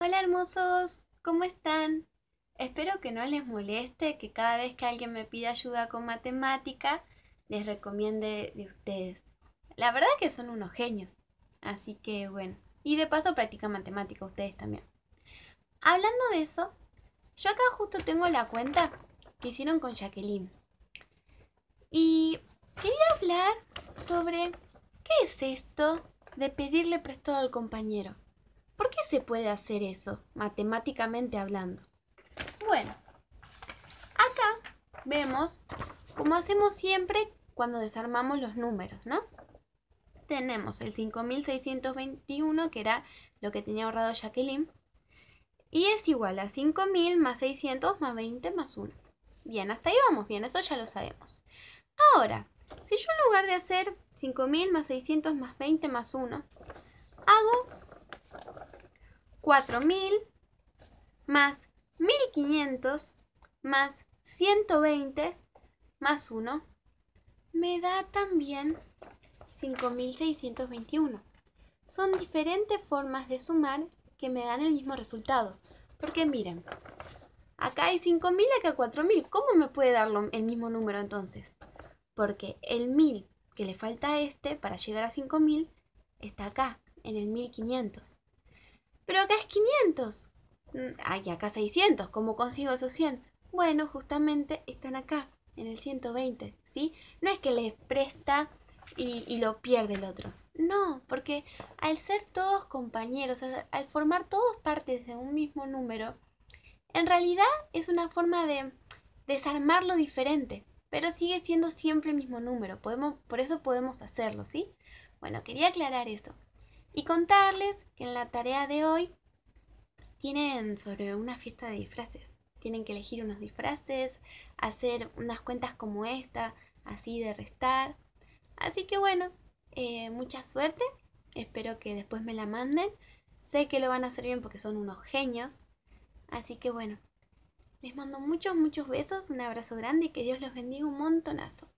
Hola hermosos, ¿cómo están? Espero que no les moleste que cada vez que alguien me pida ayuda con matemática, les recomiende de ustedes. La verdad que son unos genios. Así que bueno, y de paso practican matemática ustedes también. Hablando de eso, yo acá justo tengo la cuenta que hicieron con Jacqueline. Y quería hablar sobre qué es esto de pedirle prestado al compañero. ¿Por qué se puede hacer eso, matemáticamente hablando? Bueno, acá vemos como hacemos siempre cuando desarmamos los números, ¿no? Tenemos el 5621, que era lo que tenía ahorrado Jacqueline, y es igual a 5000 más 600 más 20 más 1. Bien, hasta ahí vamos bien, eso ya lo sabemos. Ahora, si yo en lugar de hacer 5000 más 600 más 20 más 1, hago 4000 más 1500 más 120 más 1 me da también 5621. Son diferentes formas de sumar que me dan el mismo resultado. Porque miren, acá hay 5000, acá 4000. ¿Cómo me puede dar el mismo número entonces? Porque el 1000 que le falta a este para llegar a 5000 está acá, en el 1500. Pero acá es 500. Mm, ay, acá 600. ¿Cómo consigo esos 100? Bueno, justamente están acá, en el 120, ¿sí? No es que les presta y, lo pierde el otro. No, porque al ser todos compañeros, al formar todos partes de un mismo número, en realidad es una forma de desarmar lo diferente, pero sigue siendo siempre el mismo número. Podemos, por eso podemos hacerlo, ¿sí? Bueno, quería aclarar eso y contarles que en la tarea de hoy tienen sobre una fiesta de disfraces. Tienen que elegir unos disfraces, hacer unas cuentas como esta, así de restar. Así que bueno, eh, mucha suerte. Espero que después me la manden. Sé que lo van a hacer bien porque son unos genios. Así que bueno, les mando muchos, muchos besos, un abrazo grande y que Dios los bendiga un montonazo.